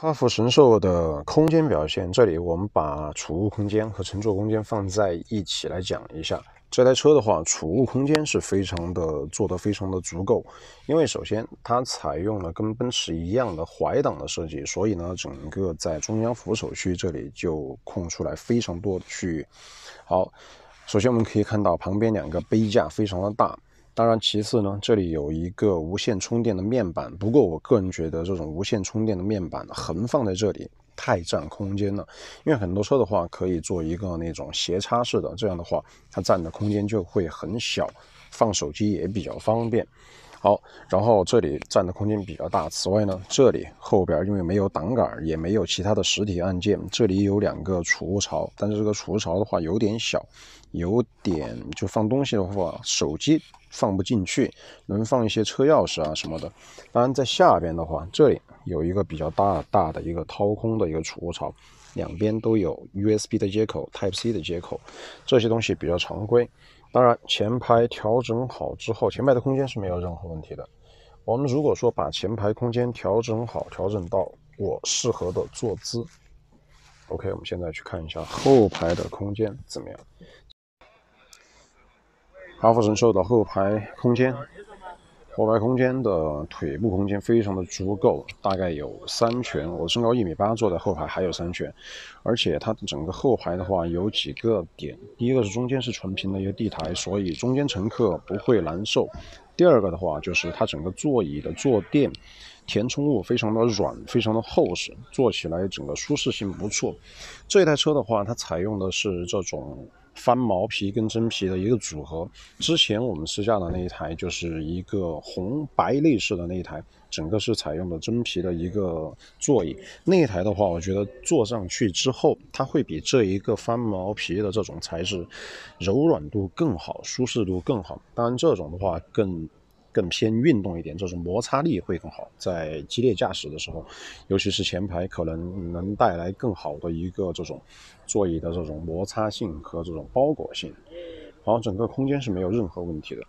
哈佛神兽的空间表现，这里我们把储物空间和乘坐空间放在一起来讲一下。这台车的话，储物空间是非常的做得非常的足够，因为首先它采用了跟奔驰一样的怀挡的设计，所以呢，整个在中央扶手区这里就空出来非常多的区域。好，首先我们可以看到旁边两个杯架非常的大。当然，其次呢，这里有一个无线充电的面板。不过，我个人觉得这种无线充电的面板横放在这里太占空间了。因为很多车的话可以做一个那种斜插式的，这样的话它占的空间就会很小，放手机也比较方便。好，然后这里占的空间比较大。此外呢，这里后边因为没有挡杆，也没有其他的实体按键，这里有两个储物槽，但是这个储物槽的话有点小，有点就放东西的话手机。放不进去，能放一些车钥匙啊什么的。当然，在下边的话，这里有一个比较大大的一个掏空的一个储物槽，两边都有 USB 的接口、Type C 的接口，这些东西比较常规。当然，前排调整好之后，前排的空间是没有任何问题的。我们如果说把前排空间调整好，调整到我适合的坐姿，OK，我们现在去看一下后排的空间怎么样。哈佛神兽的后排空间，后排空间的腿部空间非常的足够，大概有三拳。我身高一米八，坐在后排还有三拳。而且它整个后排的话有几个点：，第一个是中间是纯平的一个地台，所以中间乘客不会难受；，第二个的话就是它整个座椅的坐垫填充物非常的软，非常的厚实，坐起来整个舒适性不错。这一台车的话，它采用的是这种。翻毛皮跟真皮的一个组合，之前我们试驾的那一台就是一个红白内饰的那一台，整个是采用的真皮的一个座椅。那一台的话，我觉得坐上去之后，它会比这一个翻毛皮的这种材质，柔软度更好，舒适度更好。当然，这种的话更。更偏运动一点，这种摩擦力会更好。在激烈驾驶的时候，尤其是前排，可能能带来更好的一个这种座椅的这种摩擦性和这种包裹性。然后整个空间是没有任何问题的。